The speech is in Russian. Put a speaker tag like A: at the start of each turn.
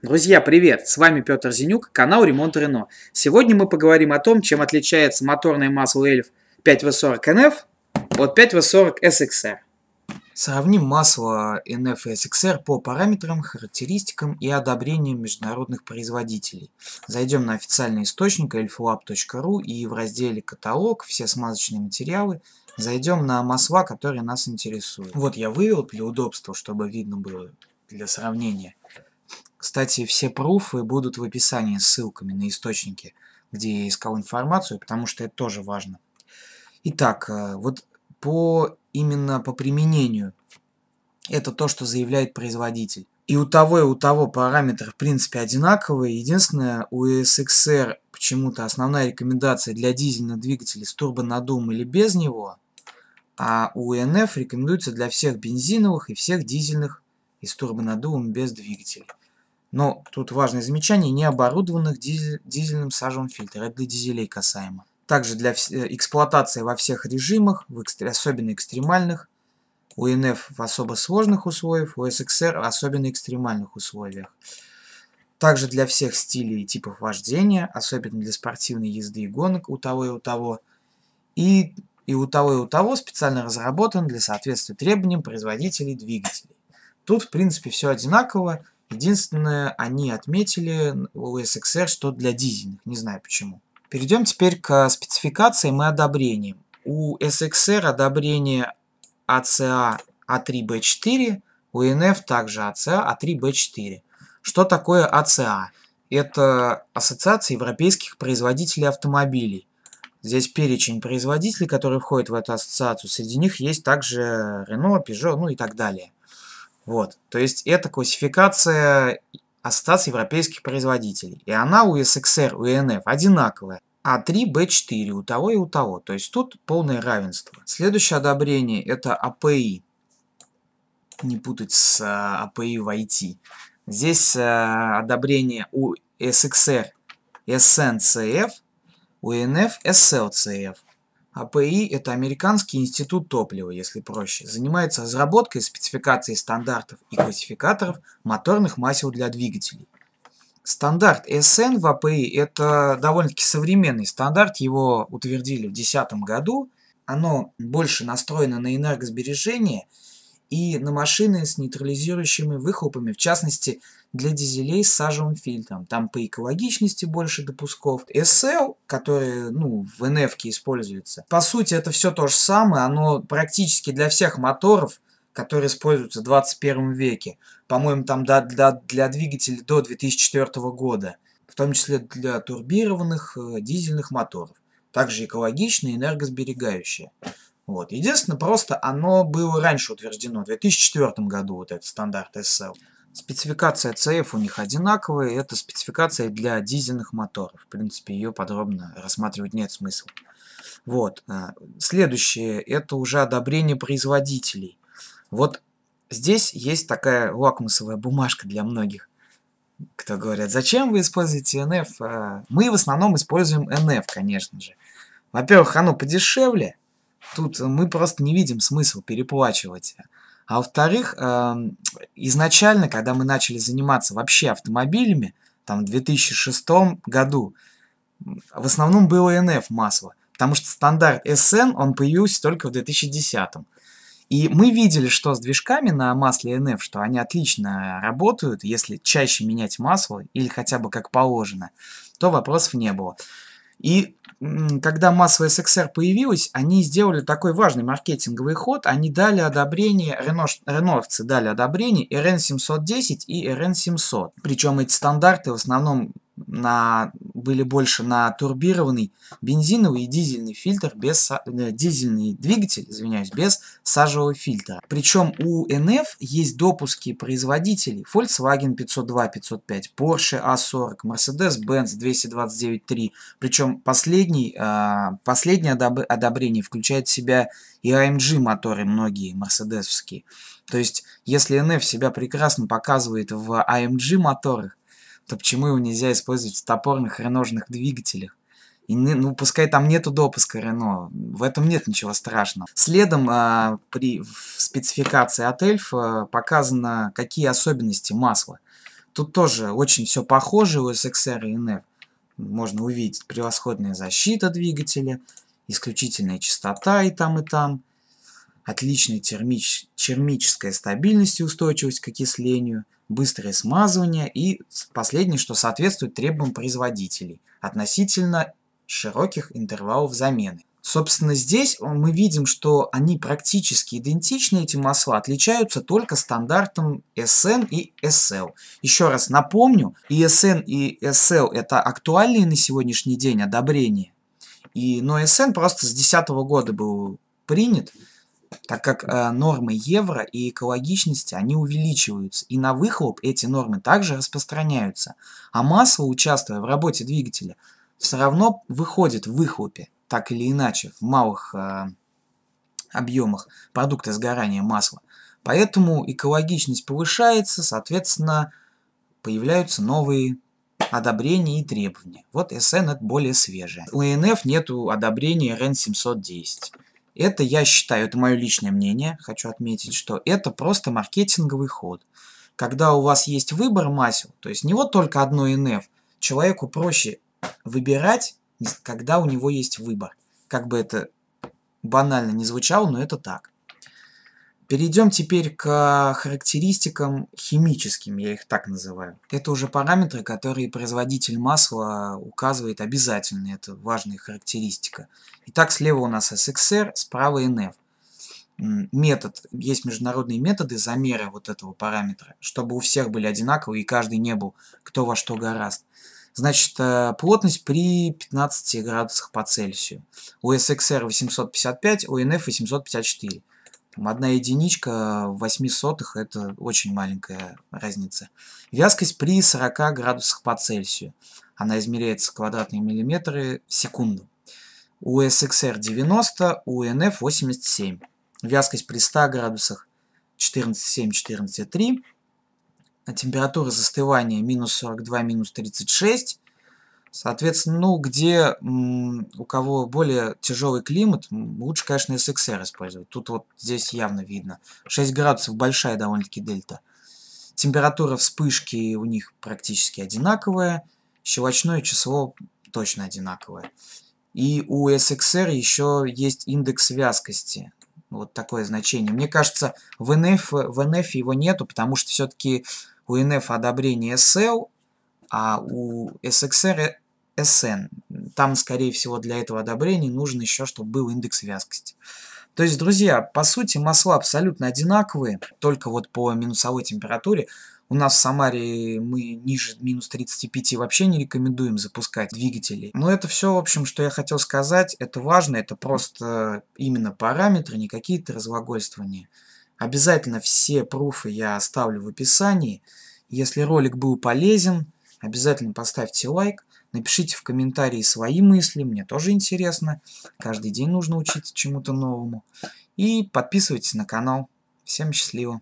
A: Друзья, привет! С вами Петр Зенюк, канал Ремонт Рено. Сегодня мы поговорим о том, чем отличается моторное масло Эльф 5 w 40 nf от 5 w 40 sxr Сравним масло NF и SXR по параметрам, характеристикам и одобрениям международных производителей. Зайдем на официальный источник elflab.ru и в разделе «Каталог» все смазочные материалы зайдем на масла, которые нас интересуют. Вот я вывел для удобства, чтобы видно было для сравнения. Кстати, все пруфы будут в описании с ссылками на источники, где я искал информацию, потому что это тоже важно. Итак, э, вот по именно по применению это то, что заявляет производитель. И у того, и у того параметры в принципе одинаковые. Единственное, у SXR почему-то основная рекомендация для дизельных двигателей с турбонаддувом или без него, а у NF рекомендуется для всех бензиновых и всех дизельных и с турбонаддувом без двигателя. Но тут важное замечание, не оборудованных дизель, дизельным сажевым фильтром. Это для дизелей касаемо. Также для э, эксплуатации во всех режимах, в экстр... особенно экстремальных, у НФ в особо сложных условиях, у SXR в особенно экстремальных условиях. Также для всех стилей и типов вождения, особенно для спортивной езды и гонок у того и у того. И, и у того и у того специально разработан для соответствия требованиям производителей двигателей. Тут, в принципе, все одинаково. Единственное, они отметили у SXR, что для дизельных. Не знаю почему. Перейдем теперь к спецификациям и одобрениям. У SXR одобрение ACA а A3B4, а а у NF также ACA A3B4. Что такое ACA? Это Ассоциация Европейских Производителей Автомобилей. Здесь перечень производителей, которые входят в эту ассоциацию. Среди них есть также Renault, Peugeot, ну и так далее. Вот. То есть это классификация остатс европейских производителей. И она у SXR, у ENF одинаковая. А3, B4 у того и у того. То есть тут полное равенство. Следующее одобрение это API. Не путать с API э, в IT. Здесь э, одобрение у SXR SNCF, у ENF SLCF. АПИ – это Американский институт топлива, если проще, занимается разработкой и спецификацией стандартов и классификаторов моторных масел для двигателей. Стандарт SN в АПИ – это довольно-таки современный стандарт, его утвердили в 2010 году. Оно больше настроено на энергосбережение – и на машины с нейтрализирующими выхлопами, в частности, для дизелей с сажевым фильтром. Там по экологичности больше допусков. SL, которые ну, в НФ используется, по сути, это все то же самое. Оно практически для всех моторов, которые используются в 21 веке. По-моему, там до, до, для двигателей до 2004 года. В том числе для турбированных э, дизельных моторов. Также экологичные и энергосберегающие. Вот. Единственное, просто оно было раньше утверждено, в 2004 году вот этот стандарт SL. Спецификация CF у них одинаковая, это спецификация для дизельных моторов. В принципе, ее подробно рассматривать нет смысла. Вот. А, следующее, это уже одобрение производителей. Вот здесь есть такая лакмусовая бумажка для многих кто говорят, зачем вы используете NF? А, мы в основном используем NF, конечно же. Во-первых, оно подешевле, Тут мы просто не видим смысл переплачивать. А во-вторых, эм, изначально, когда мы начали заниматься вообще автомобилями, там в 2006 году, в основном было НФ масло, потому что стандарт SN, он появился только в 2010. И мы видели, что с движками на масле НФ, что они отлично работают, если чаще менять масло или хотя бы как положено, то вопросов не было. И когда массовая SXR появилась, они сделали такой важный маркетинговый ход. Они дали одобрение, Рено, реновцы дали одобрение RN710 и RN700. Причем эти стандарты в основном на были больше на турбированный бензиновый и дизельный фильтр без э, дизельный двигатель, извиняюсь, без сажевого фильтра. Причем у NF есть допуски производителей Volkswagen 502, 505, Porsche A40, Mercedes-Benz 229.3. Причем последний, а, последнее одобрение включает в себя и AMG а моторы многие Mercedesские. То есть, если NF себя прекрасно показывает в AMG а моторах, то почему его нельзя использовать в топорных реножных двигателях? И не, ну, пускай там нету допуска Рено, в этом нет ничего страшного. Следом э, при, в спецификации от Эльф э, показано, какие особенности масла. Тут тоже очень все похоже у SXR и NF. Можно увидеть превосходная защита двигателя, исключительная частота и там, и там, отличная термич, термическая стабильность и устойчивость к окислению, быстрое смазывание и последнее, что соответствует требованиям производителей относительно широких интервалов замены. Собственно, здесь мы видим, что они практически идентичны, эти масла, отличаются только стандартом SN и SL. Еще раз напомню, и SN, и SL это актуальные на сегодняшний день одобрения, и, но SN просто с 2010 года был принят, так как э, нормы евро и экологичности, они увеличиваются, и на выхлоп эти нормы также распространяются, а масло, участвуя в работе двигателя, все равно выходит в выхлопе, так или иначе, в малых э, объемах продукта сгорания масла. Поэтому экологичность повышается, соответственно, появляются новые одобрения и требования. Вот SN это более свежее. У ENF нет одобрения RN710. Это я считаю, это мое личное мнение, хочу отметить, что это просто маркетинговый ход. Когда у вас есть выбор масел, то есть не вот только одно NF, человеку проще выбирать, когда у него есть выбор. Как бы это банально не звучало, но это так. Перейдем теперь к характеристикам химическим, я их так называю. Это уже параметры, которые производитель масла указывает обязательно, это важная характеристика. Итак, слева у нас SXR, справа NF. Метод, есть международные методы замера вот этого параметра, чтобы у всех были одинаковые и каждый не был кто во что гораст. Значит, э, плотность при 15 градусах по Цельсию. У SXR 855, у NF 854 одна единичка в 8 сотых – это очень маленькая разница. Вязкость при 40 градусах по Цельсию. Она измеряется квадратные миллиметры в секунду. У SXR 90, у NF 87. Вязкость при 100 градусах 14,7-14,3. Температура застывания минус 42, минус 36. Соответственно, ну, где у кого более тяжелый климат, лучше, конечно, SXR использовать. Тут вот здесь явно видно. 6 градусов большая довольно-таки дельта. Температура вспышки у них практически одинаковая. Щелочное число точно одинаковое. И у SXR еще есть индекс вязкости. Вот такое значение. Мне кажется, в NF, в NF его нету, потому что все-таки у NF одобрение SL, а у SXR SN. Там, скорее всего, для этого одобрения нужно еще, чтобы был индекс вязкости. То есть, друзья, по сути масла абсолютно одинаковые, только вот по минусовой температуре. У нас в Самаре мы ниже минус 35 вообще не рекомендуем запускать двигатели. Но это все, в общем, что я хотел сказать. Это важно, это просто именно параметры, не какие-то разглагольствования. Обязательно все пруфы я оставлю в описании. Если ролик был полезен, Обязательно поставьте лайк, напишите в комментарии свои мысли, мне тоже интересно. Каждый день нужно учиться чему-то новому. И подписывайтесь на канал. Всем счастливо!